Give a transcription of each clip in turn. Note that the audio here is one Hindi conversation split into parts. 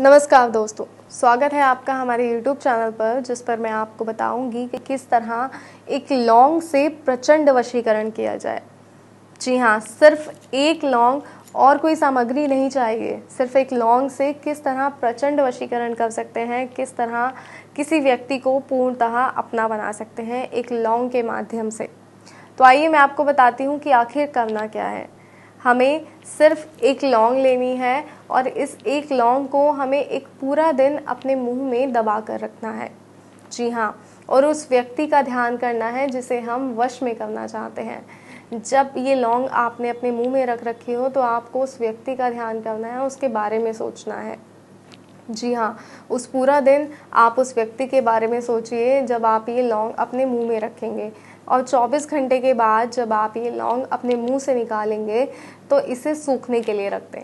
नमस्कार दोस्तों स्वागत है आपका हमारे YouTube चैनल पर जिस पर मैं आपको बताऊंगी कि किस तरह एक लौंग से प्रचंड वशीकरण किया जाए जी हाँ सिर्फ एक लौंग और कोई सामग्री नहीं चाहिए सिर्फ एक लौंग से किस तरह प्रचंड वशीकरण कर सकते हैं किस तरह किसी व्यक्ति को पूर्णतः अपना बना सकते हैं एक लौंग के माध्यम से तो आइए मैं आपको बताती हूँ कि आखिर करना क्या है हमें सिर्फ एक लौंग लेनी है और इस एक लौंग को हमें एक पूरा दिन अपने मुंह में दबा कर रखना है जी हाँ और उस व्यक्ति का ध्यान करना है जिसे हम वश में करना चाहते हैं जब ये लौंग आपने अपने मुंह में रख रखी हो तो आपको उस व्यक्ति का ध्यान करना है उसके बारे में सोचना है जी हाँ उस पूरा दिन आप उस व्यक्ति के बारे में सोचिए जब आप ये लौंग अपने मुंह में रखेंगे और 24 घंटे के बाद जब आप ये लौंग अपने मुंह से निकालेंगे तो इसे सूखने के लिए रख दें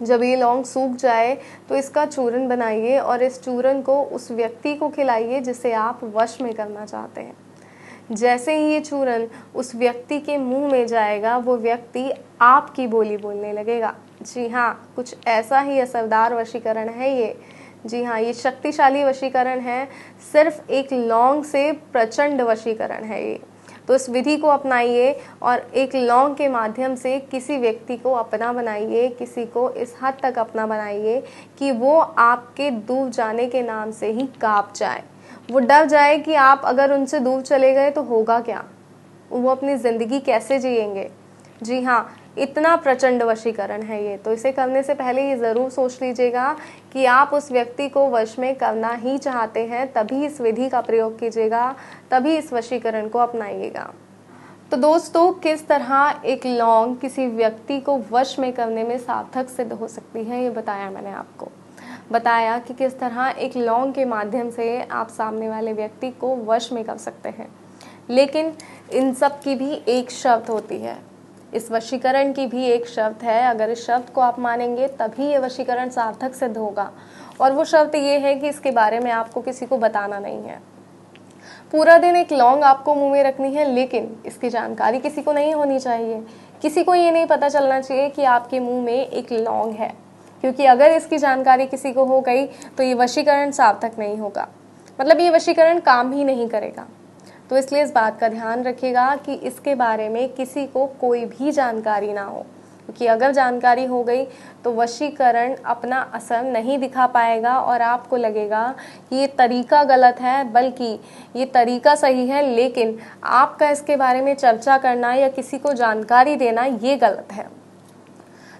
जब ये लौंग सूख जाए तो इसका चूरन बनाइए और इस चूरन को उस व्यक्ति को खिलाइए जिसे आप वश में करना चाहते हैं जैसे ही ये चूरन उस व्यक्ति के मुंह में जाएगा वो व्यक्ति आपकी बोली बोलने लगेगा जी हाँ कुछ ऐसा ही असरदार वशीकरण है ये जी हाँ ये शक्तिशाली वशीकरण है सिर्फ एक लौंग से प्रचंड वशीकरण है ये तो इस विधि को अपनाइए और एक लौंग के माध्यम से किसी व्यक्ति को अपना बनाइए किसी को इस हद तक अपना बनाइए कि वो आपके दूर जाने के नाम से ही काँप जाए वो डर जाए कि आप अगर उनसे दूर चले गए तो होगा क्या वो अपनी ज़िंदगी कैसे जिएंगे जी हाँ इतना प्रचंड वशीकरण है ये तो इसे करने से पहले ये ज़रूर सोच लीजिएगा कि आप उस व्यक्ति को वश में करना ही चाहते हैं तभी इस विधि का प्रयोग कीजिएगा तभी इस वशीकरण को अपनाइएगा तो दोस्तों किस तरह एक लौंग किसी व्यक्ति को वश में करने में सार्थक सिद्ध हो सकती है ये बताया मैंने आपको बताया कि किस तरह एक लौंग के माध्यम से आप सामने वाले व्यक्ति को वश में कर सकते हैं लेकिन इन सब की भी एक शर्त होती है इस वशीकरण की भी एक शब्द है अगर इस शब्द को आप मानेंगे तभी ये वशीकरण सार्थक सिद्ध होगा और वो शब्द ये है कि इसके बारे में आपको किसी को बताना नहीं है पूरा दिन एक लौंग आपको मुंह में रखनी है लेकिन इसकी जानकारी किसी को नहीं होनी चाहिए किसी को ये नहीं पता चलना चाहिए कि आपके मुंह में एक लौंग है क्योंकि अगर इसकी जानकारी किसी को हो गई तो ये वशीकरण सार्थक नहीं होगा मतलब ये वशीकरण काम ही नहीं करेगा तो इसलिए इस बात का ध्यान रखिएगा कि इसके बारे में किसी को कोई भी जानकारी ना हो क्योंकि अगर जानकारी हो गई तो वशीकरण अपना असर नहीं दिखा पाएगा और आपको लगेगा कि ये तरीका गलत है बल्कि ये तरीका सही है लेकिन आपका इसके बारे में चर्चा करना या किसी को जानकारी देना ये गलत है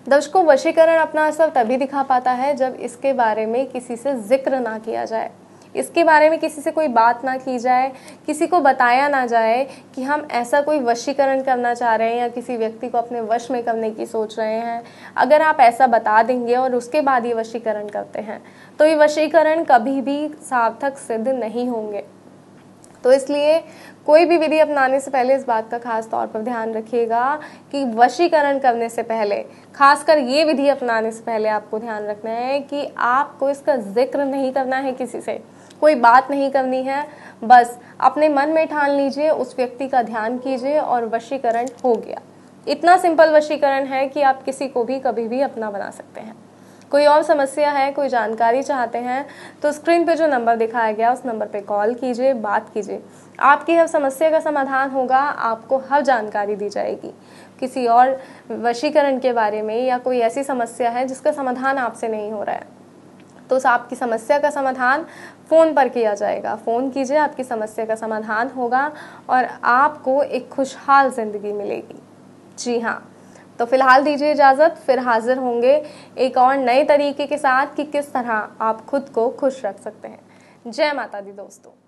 दर्शकों वशीकरण अपना असर तभी दिखा पाता है जब इसके बारे में किसी से जिक्र ना किया जाए इसके बारे में किसी से कोई बात ना की जाए किसी को बताया ना जाए कि हम ऐसा कोई वशीकरण करना चाह रहे हैं या किसी व्यक्ति को अपने वश में करने की सोच रहे हैं अगर आप ऐसा बता देंगे और उसके बाद ये वशीकरण करते हैं तो ये वशीकरण कभी भी सार्थक सिद्ध नहीं होंगे तो इसलिए कोई भी विधि अपनाने से पहले इस बात का खास तौर पर ध्यान रखिएगा कि वशीकरण करने से पहले खासकर ये विधि अपनाने से पहले आपको ध्यान रखना है कि आपको इसका जिक्र नहीं करना है किसी से कोई बात नहीं करनी है बस अपने मन में ठान लीजिए उस व्यक्ति का ध्यान कीजिए और वशीकरण हो गया इतना सिंपल वशीकरण है कि आप किसी को भी कभी भी अपना बना सकते हैं कोई और समस्या है कोई जानकारी चाहते हैं तो स्क्रीन पे जो नंबर दिखाया गया उस नंबर पे कॉल कीजिए बात कीजिए आपकी हर समस्या का समाधान होगा आपको हर जानकारी दी जाएगी किसी और वशीकरण के बारे में या कोई ऐसी समस्या है जिसका समाधान आपसे नहीं हो रहा है तो आपकी समस्या का समाधान फ़ोन पर किया जाएगा फ़ोन कीजिए आपकी समस्या का समाधान होगा और आपको एक खुशहाल ज़िंदगी मिलेगी जी हाँ तो फिलहाल दीजिए इजाज़त फिर हाजिर होंगे एक और नए तरीके के साथ कि किस तरह आप खुद को खुश रख सकते हैं जय माता दी दोस्तों